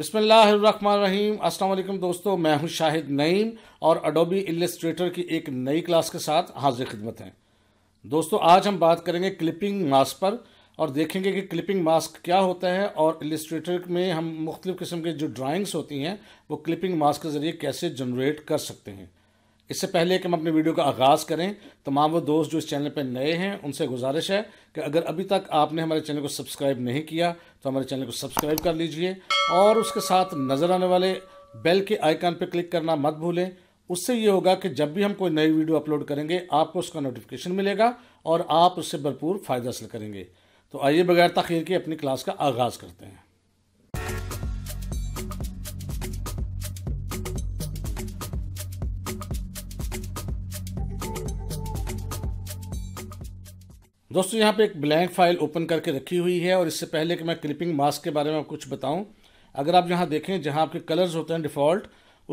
बिस्मिल्लाहिर्रहमानिर्रहीम अस्सलाम वालेकुम दोस्तों मैं हूं शाहिद नईम और अडोबी इलस्ट्रेटर की एक नई क्लास के साथ हाजिर खिदमत हैं दोस्तों आज हम बात करेंगे क्लिपिंग मास्क पर और देखेंगे कि क्लिपिंग मास्क क्या होता है और इलस्ट्रेटर में हम मुख्तलिफ़ किस्म के जो ड्राइंग्स होती हैं वो क्लिपिंग मास्क के ज़रिए कैसे जनरेट कर सकते हैं इससे पहले कि हम अपने वीडियो का आगाज़ करें तमाम वो दोस्त जो इस चैनल पर नए हैं उनसे गुजारिश है कि अगर अभी तक आपने हमारे चैनल को सब्सक्राइब नहीं किया तो हमारे चैनल को सब्सक्राइब कर लीजिए और उसके साथ नज़र आने वाले बेल के आइकान पर क्लिक करना मत भूलें उससे ये होगा कि जब भी हम कोई नई वीडियो अपलोड करेंगे आपको उसका नोटिफिकेशन मिलेगा और आप उससे भरपूर फ़ायदा हासिल करेंगे तो आइए बगैर तखीर के अपनी क्लास का आगाज़ करते हैं दोस्तों यहाँ पे एक ब्लैंक फाइल ओपन करके रखी हुई है और इससे पहले कि मैं क्लिपिंग मास्क के बारे में कुछ बताऊँ अगर आप यहाँ देखें जहाँ आपके कलर्स होते हैं डिफ़ॉल्ट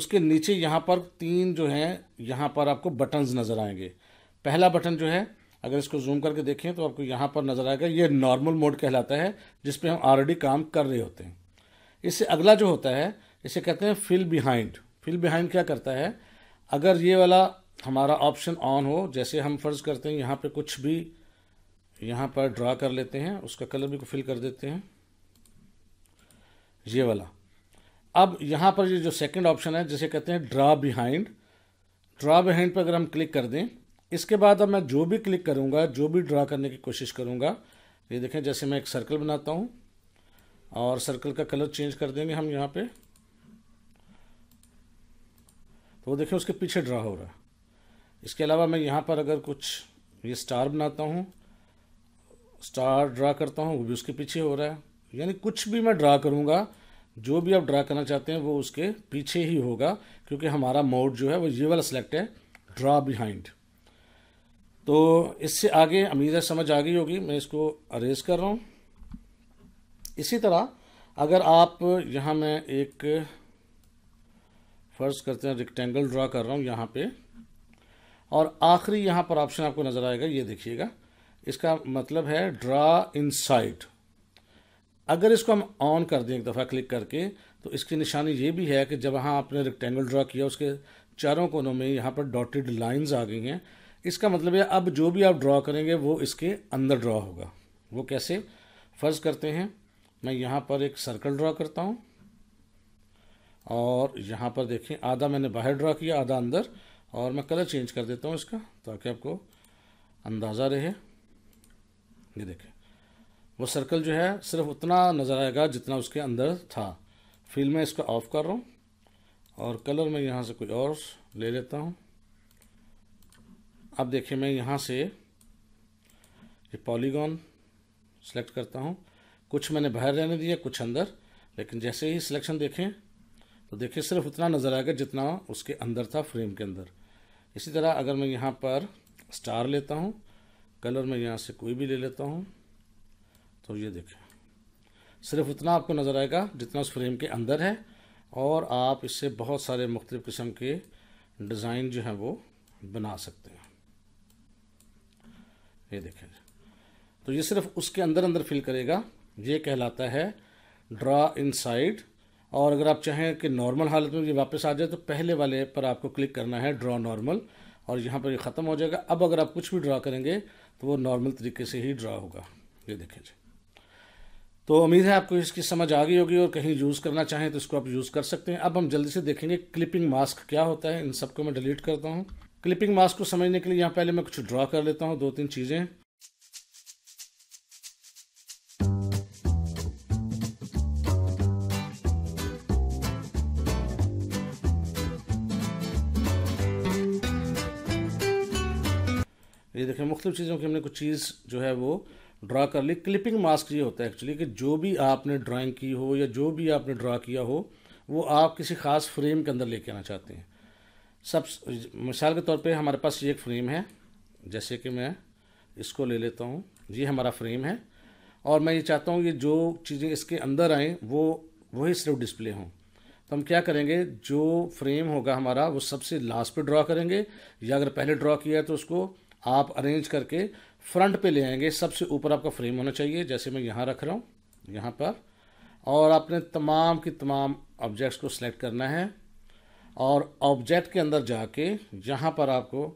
उसके नीचे यहाँ पर तीन जो हैं यहाँ पर आपको बटन्स नज़र आएंगे पहला बटन जो है अगर इसको जूम करके देखें तो आपको यहाँ पर नज़र आएगा ये नॉर्मल मोड कहलाता है जिस हम ऑलरेडी काम कर रहे होते हैं इससे अगला जो होता है इसे कहते हैं फिल बिहाइंड फिल बिहाइंड क्या करता है अगर ये वाला हमारा ऑप्शन ऑन हो जैसे हम फर्ज़ करते हैं यहाँ पे कुछ भी यहाँ पर ड्रा कर लेते हैं उसका कलर भी को फिल कर देते हैं ये वाला अब यहाँ पर ये जो सेकंड ऑप्शन है जिसे कहते हैं ड्रा बिहाइंड ड्रा बिहाइंड पर अगर हम क्लिक कर दें इसके बाद अब मैं जो भी क्लिक करूँगा जो भी ड्रा करने की कोशिश करूँगा ये देखें जैसे मैं एक सर्कल बनाता हूँ और सर्कल का कलर चेंज कर देंगे हम यहाँ पर तो वो देखें उसके पीछे ड्रा हो रहा है इसके अलावा मैं यहाँ पर अगर कुछ ये स्टार बनाता हूँ स्टार ड्रा करता हूँ वो भी उसके पीछे हो रहा है यानी कुछ भी मैं ड्रा करूँगा जो भी आप ड्रा करना चाहते हैं वो उसके पीछे ही होगा क्योंकि हमारा मोड जो है वो ये वाला सेलेक्ट है ड्रा बिहाइंड तो इससे आगे उम्मीद है समझ आ गई होगी मैं इसको अरेज कर रहा हूँ इसी तरह अगर आप यहाँ मैं एक फ़र्ज़ करते हैं रेक्टेंगल ड्रा कर रहा हूँ यहाँ पे और आखिरी यहाँ पर ऑप्शन आपको नज़र आएगा ये देखिएगा इसका मतलब है ड्रा इन साइट अगर इसको हम ऑन कर दें एक दफ़ा क्लिक करके तो इसकी निशानी ये भी है कि जब हाँ आपने रेक्टेंगल ड्रा किया उसके चारों कोनों में यहाँ पर डॉटेड लाइंस आ गई हैं इसका मतलब है अब जो भी आप ड्रा करेंगे वो इसके अंदर ड्रा होगा वो कैसे फ़र्ज़ करते हैं मैं यहाँ पर एक सर्कल ड्रा करता हूँ और यहाँ पर देखें आधा मैंने बाहर ड्रा किया आधा अंदर और मैं कलर चेंज कर देता हूँ इसका ताकि आपको अंदाज़ा रहे ये देखें वो सर्कल जो है सिर्फ उतना नज़र आएगा जितना उसके अंदर था फिल में इसको ऑफ कर रहा हूँ और कलर में यहाँ से कोई और ले लेता हूँ अब देखिए मैं यहाँ से ये पॉलीगॉन सेलेक्ट करता हूँ कुछ मैंने बाहर रहने दिया कुछ अंदर लेकिन जैसे ही सिलेक्शन देखें तो देखिए सिर्फ उतना नज़र आएगा जितना उसके अंदर था फ्रेम के अंदर इसी तरह अगर मैं यहाँ पर स्टार लेता हूँ कलर में यहाँ से कोई भी ले लेता हूँ तो ये देखें सिर्फ उतना आपको नज़र आएगा जितना उस फ्रेम के अंदर है और आप इससे बहुत सारे मुख्तलिफ़ किस्म के डिज़ाइन जो हैं वो बना सकते हैं ये देखें तो ये सिर्फ उसके अंदर अंदर फिल करेगा ये कहलाता है ड्रा इन साइड और अगर आप चाहें कि नॉर्मल हालत में ये वापस आ जाए तो पहले वाले पर आपको क्लिक करना है ड्रा नॉर्मल और यहाँ पर ये ख़त्म हो जाएगा अब अगर आप कुछ भी ड्रा करेंगे तो वो नॉर्मल तरीके से ही ड्रा होगा ये देखें जी तो उम्मीद है आपको इसकी समझ आ गई होगी और कहीं यूज़ करना चाहें तो इसको आप यूज़ कर सकते हैं अब हम जल्दी से देखेंगे क्लिपिंग मास्क क्या होता है इन सबको मैं डिलीट करता हूँ क्लिपिंग मास्क को समझने के लिए यहाँ पहले मैं कुछ ड्रा कर लेता हूँ दो तीन चीज़ें ये देखें मुख्तु चीज़ों की हमने कुछ चीज़ जो है वो ड्रा कर ली क्लिपिंग मास्क ये होता है एक्चुअली कि जो भी आपने ड्राइंग की हो या जो भी आपने ड्रा किया हो वो आप किसी ख़ास फ्रेम के अंदर लेके आना चाहते हैं सब मिसाल के तौर पे हमारे पास ये एक फ्रेम है जैसे कि मैं इसको ले लेता हूँ ये हमारा फ्रेम है और मैं ये चाहता हूँ ये जो चीज़ें इसके अंदर आएँ वो वही सिर्फ डिस्प्ले हों तो हम क्या करेंगे जो फ्रेम होगा हमारा वो सबसे लास्ट पे ड्रा करेंगे या अगर पहले ड्रा किया है तो उसको आप अरेंज करके फ्रंट पे ले आएंगे सबसे ऊपर आपका फ्रेम होना चाहिए जैसे मैं यहाँ रख रहा हूँ यहाँ पर और आपने तमाम की तमाम ऑब्जेक्ट्स को सिलेक्ट करना है और ऑब्जेक्ट के अंदर जाके यहाँ पर आपको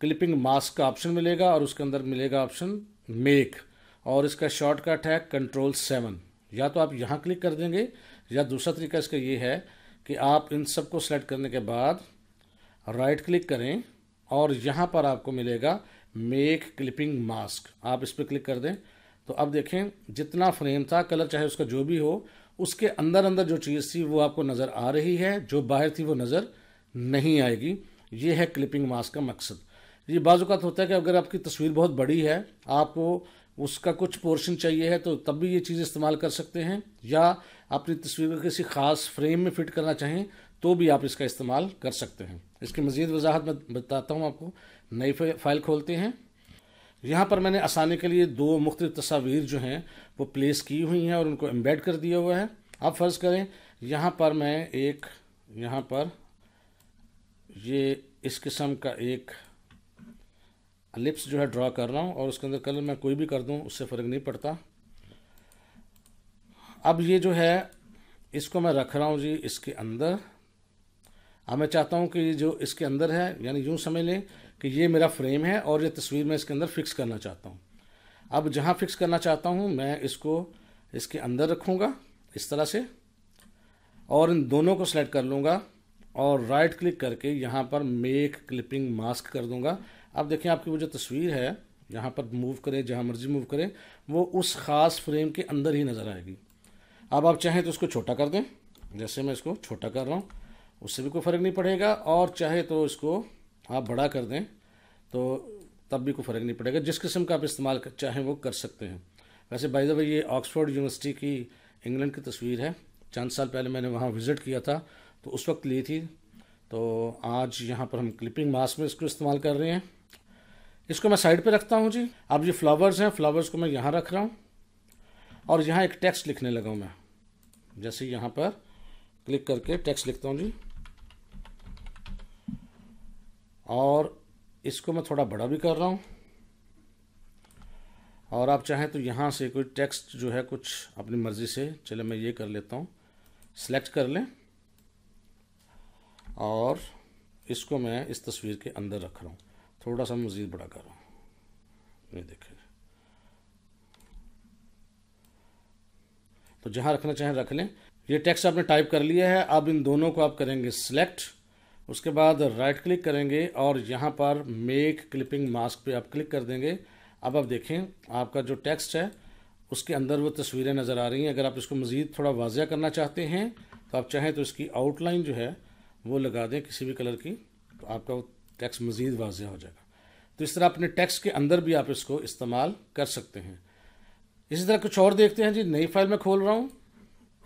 क्लिपिंग मास्क का ऑप्शन मिलेगा और उसके अंदर मिलेगा ऑप्शन मेक और इसका शॉर्टकट है कंट्रोल सेवन या तो आप यहाँ क्लिक कर देंगे या दूसरा तरीका इसका ये है कि आप इन सबको सेलेक्ट करने के बाद राइट क्लिक करें और यहाँ पर आपको मिलेगा मेक क्लिपिंग मास्क आप इस पर क्लिक कर दें तो अब देखें जितना फ्रेम था कलर चाहे उसका जो भी हो उसके अंदर अंदर जो चीज़ थी वो आपको नज़र आ रही है जो बाहर थी वो नज़र नहीं आएगी ये है क्लिपिंग मास्क का मकसद ये बाज़ात होता है कि अगर आपकी तस्वीर बहुत बड़ी है आपको उसका कुछ पोर्शन चाहिए है तो तब भी ये चीज़ इस्तेमाल कर सकते हैं या अपनी तस्वीर को किसी ख़ास फ्रेम में फिट करना चाहें तो भी आप इसका इस्तेमाल कर सकते हैं इसकी मज़ीद वजाहत मैं बताता हूँ आपको नई फाइल खोलते हैं यहाँ पर मैंने आसानी के लिए दो मुख्त तस्वीर जो हैं वो प्लेस की हुई हैं और उनको एम्बेड कर दिया हुआ है आप फ़र्ज़ करें यहाँ पर मैं एक यहाँ पर ये इस किस्म का एक लिप्स जो है ड्रा कर रहा हूँ और उसके अंदर कलर मैं कोई भी कर दूँ उससे फ़र्क नहीं पड़ता अब ये जो है इसको मैं रख रहा हूँ जी इसके अंदर अब हाँ, मैं चाहता हूँ कि जो इसके अंदर है यानी यूँ समझ लें कि ये मेरा फ्रेम है और ये तस्वीर मैं इसके अंदर फिक्स करना चाहता हूँ अब जहाँ फिक्स करना चाहता हूँ मैं इसको इसके अंदर रखूँगा इस तरह से और इन दोनों को सेलेक्ट कर लूँगा और राइट क्लिक करके यहाँ पर मेक क्लिपिंग मास्क कर दूँगा अब देखें आपकी वो जो तस्वीर है जहाँ पर मूव करें जहाँ मर्जी मूव करें वो उस ख़ास फ्रेम के अंदर ही नज़र आएगी अब आप चाहें तो इसको छोटा कर दें जैसे मैं इसको छोटा कर रहा हूँ उससे भी कोई फ़र्क नहीं पड़ेगा और चाहे तो इसको आप बड़ा कर दें तो तब भी कोई फ़र्क नहीं पड़ेगा जिस किस्म का आप इस्तेमाल चाहें वो कर सकते हैं वैसे बाई द ये ऑक्सफोर्ड यूनिवर्सिटी की इंग्लैंड की तस्वीर है चंद साल पहले मैंने वहाँ विज़िट किया था तो उस वक्त ली थी तो आज यहाँ पर हम क्लिपिंग मास्क में इसको इस्तेमाल कर रहे हैं इसको मैं साइड पर रखता हूँ जी अब ये फ्लावर्स हैं फ्लावर्स को मैं यहाँ रख रहा हूँ और यहाँ एक टेक्स्ट लिखने लगा हूँ मैं जैसे यहाँ पर क्लिक करके टेक्स्ट लिखता हूँ जी और इसको मैं थोड़ा बड़ा भी कर रहा हूँ और आप चाहें तो यहाँ से कोई टेक्स्ट जो है कुछ अपनी मर्ज़ी से चले मैं ये कर लेता हूँ सेलेक्ट कर लें और इसको मैं इस तस्वीर के अंदर रख रहा हूँ थोड़ा सा मज़ीद बड़ा कर रहा हूँ ये देखें तो जहाँ रखना चाहें रख लें ये टेक्स्ट आपने टाइप कर लिया है अब इन दोनों को आप करेंगे सिलेक्ट उसके बाद राइट क्लिक करेंगे और यहाँ पर मेक क्लिपिंग मास्क पे आप क्लिक कर देंगे अब आप देखें आपका जो टेक्स्ट है उसके अंदर वो तस्वीरें नज़र आ रही हैं अगर आप इसको मज़ीद थोड़ा वाजिया करना चाहते हैं तो आप चाहें तो इसकी आउटलाइन जो है वो लगा दें किसी भी कलर की तो आपका वो टेक्स्ट मज़ीद वाजिया हो जाएगा तो इस तरह अपने टेक्स्ट के अंदर भी आप इसको इस्तेमाल कर सकते हैं इसी तरह कुछ और देखते हैं जी नई फाइल में खोल रहा हूँ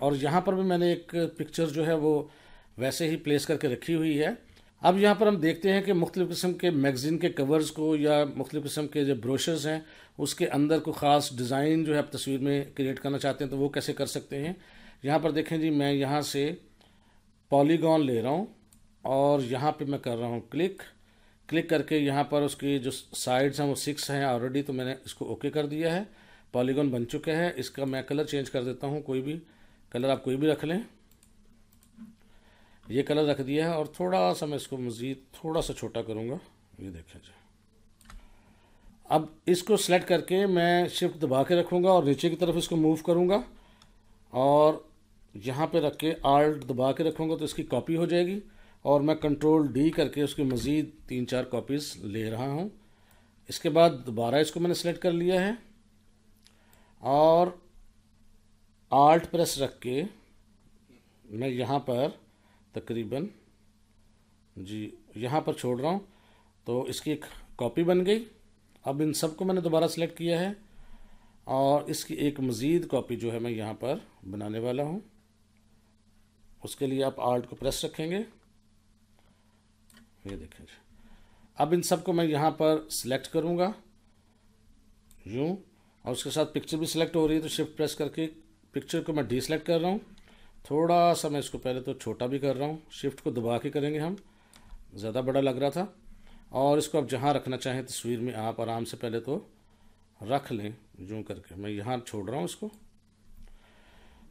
और यहाँ पर भी मैंने एक पिक्चर जो है वो वैसे ही प्लेस करके रखी हुई है अब यहाँ पर हम देखते हैं कि मुख्तु किस्म के मैगज़ीन के कवर्स को या मुख्तु किस्म के जो ब्रोशर्स हैं उसके अंदर को ख़ास डिज़ाइन जो है आप तस्वीर में क्रिएट करना चाहते हैं तो वो कैसे कर सकते हैं यहाँ पर देखें जी मैं यहाँ से पॉलीगॉन ले रहा हूँ और यहाँ पे मैं कर रहा हूँ क्लिक क्लिक करके यहाँ पर उसकी जो साइड्स हैं वो सिक्स हैं ऑलरेडी तो मैंने इसको ओके कर दिया है पॉलीगॉन बन चुका है इसका मैं कलर चेंज कर देता हूँ कोई भी कलर आप कोई भी रख लें ये कलर रख दिया है और थोड़ा सा मैं इसको मज़ीद थोड़ा सा छोटा करूँगा ये देखें जी अब इसको सेलेक्ट करके मैं शिफ्ट दबा के रखूँगा और नीचे की तरफ इसको मूव करूँगा और यहाँ पे रख के आल्ट दबा के रखूँगा तो इसकी कॉपी हो जाएगी और मैं कंट्रोल डी करके उसकी मज़ीद तीन चार कॉपीज़ ले रहा हूँ इसके बाद दोबारा इसको मैंने सेलेक्ट कर लिया है और आल्ट प्रेस रख के मैं यहाँ पर तकरीबन जी यहाँ पर छोड़ रहा हूँ तो इसकी एक कॉपी बन गई अब इन सब को मैंने दोबारा सेलेक्ट किया है और इसकी एक मज़ीद कॉपी जो है मैं यहाँ पर बनाने वाला हूँ उसके लिए आप आर्ट को प्रेस रखेंगे ये देखें अब इन सबको मैं यहाँ पर सिलेक्ट करूँगा यूँ और उसके साथ पिक्चर भी सिलेक्ट हो रही है तो शिफ्ट प्रेस करके पिक्चर को मैं डी कर रहा हूँ थोड़ा सा मैं इसको पहले तो छोटा भी कर रहा हूँ शिफ्ट को दबा के करेंगे हम ज़्यादा बड़ा लग रहा था और इसको आप जहाँ रखना चाहें तस्वीर में आप आराम से पहले तो रख लें जूँ करके मैं यहाँ छोड़ रहा हूँ इसको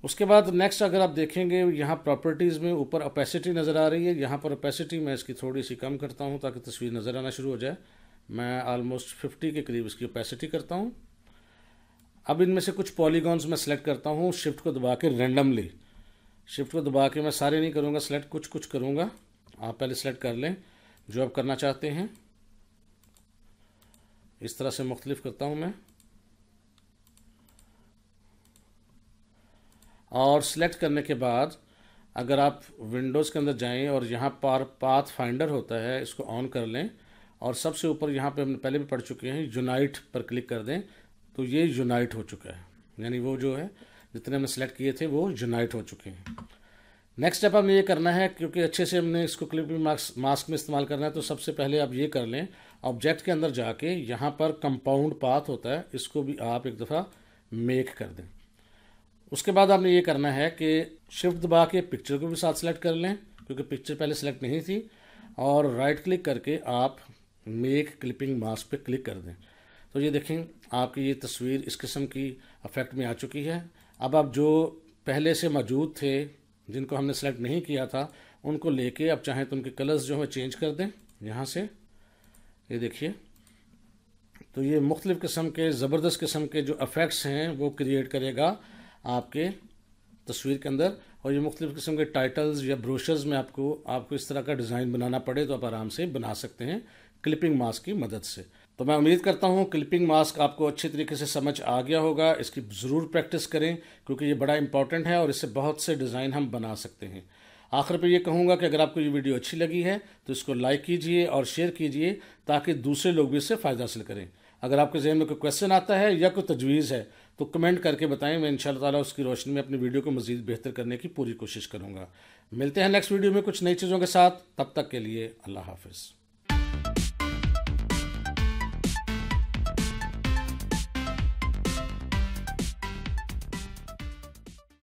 उसके बाद नेक्स्ट अगर आप देखेंगे यहाँ प्रॉपर्टीज़ में ऊपर अपेसिटी नज़र आ रही है यहाँ पर अपेसिटी मैं इसकी थोड़ी सी कम करता हूँ ताकि तस्वीर नज़र आना शुरू हो जाए मैं आलमोस्ट फिफ्टी के करीब इसकी अपेसिटी करता हूँ अब इनमें से कुछ पॉलीगॉन्स मैं सेलेक्ट करता हूँ शिफ्ट को दबा के रेंडमली शिफ्ट को दबा के मैं सारे नहीं करूँगा सेलेक्ट कुछ कुछ करूँगा आप पहले सेलेक्ट कर लें जो आप करना चाहते हैं इस तरह से मुख्तलिफ करता हूँ मैं और सिलेक्ट करने के बाद अगर आप विंडोज़ के अंदर जाएं और यहाँ पर पाथ फाइंडर होता है इसको ऑन कर लें और सबसे ऊपर यहाँ पे हम पहले भी पढ़ चुके हैं यूनाइट पर क्लिक कर दें तो ये यूनाइट हो चुका है यानी वो जो है जितने हमने सेलेक्ट किए थे वो यूनाइट हो चुके हैं नेक्स्ट स्टेप हमें ये करना है क्योंकि अच्छे से हमने इसको क्लिपिंग मास्क मास्क में इस्तेमाल करना है तो सबसे पहले आप ये कर लें ऑब्जेक्ट के अंदर जाके यहाँ पर कंपाउंड पाथ होता है इसको भी आप एक दफ़ा मेक कर दें उसके बाद आपने ये करना है कि शिफ्ट दबा के पिक्चर को भी साथ सेलेक्ट कर लें क्योंकि पिक्चर पहले सेलेक्ट नहीं थी और राइट क्लिक करके आप मेक क्लिपिंग मास्क पे क्लिक कर दें तो ये देखें आपकी ये तस्वीर इस किस्म की अफेक्ट में आ चुकी है अब अब जो पहले से मौजूद थे जिनको हमने सेलेक्ट नहीं किया था उनको लेके अब चाहे तो उनके कलर्स जो है चेंज कर दें यहाँ से ये देखिए तो ये मुख्तलिफ़ किस्म के ज़बरदस्त किस्म के जो अफेक्ट्स हैं वो क्रिएट करेगा आपके तस्वीर के अंदर और ये मुख्तलिफ़ किस्म के टाइटल्स या ब्रोशर्स में आपको आपको इस तरह का डिज़ाइन बनाना पड़े तो आप आराम से बना सकते हैं क्लिपिंग मास्क की मदद से तो मैं उम्मीद करता हूँ क्लिपिंग मास्क आपको अच्छे तरीके से समझ आ गया होगा इसकी ज़रूर प्रैक्टिस करें क्योंकि ये बड़ा इंपॉर्टेंट है और इससे बहुत से डिज़ाइन हम बना सकते हैं आखिर पे ये कहूँगा कि अगर आपको ये वीडियो अच्छी लगी है तो इसको लाइक कीजिए और शेयर कीजिए ताकि दूसरे लोग भी इससे फ़ायदा हासिल करें अगर आपके जहन में कोई क्वेश्चन आता है या कोई तजवीज़ है तो कमेंट करके बताएं मैं इन ताला उसकी रोशनी में अपनी वीडियो को मज़ीद बेहतर करने की पूरी कोशिश करूँगा मिलते हैं नेक्स्ट वीडियो में कुछ नई चीज़ों के साथ तब तक के लिए अल्लाह हाफिज़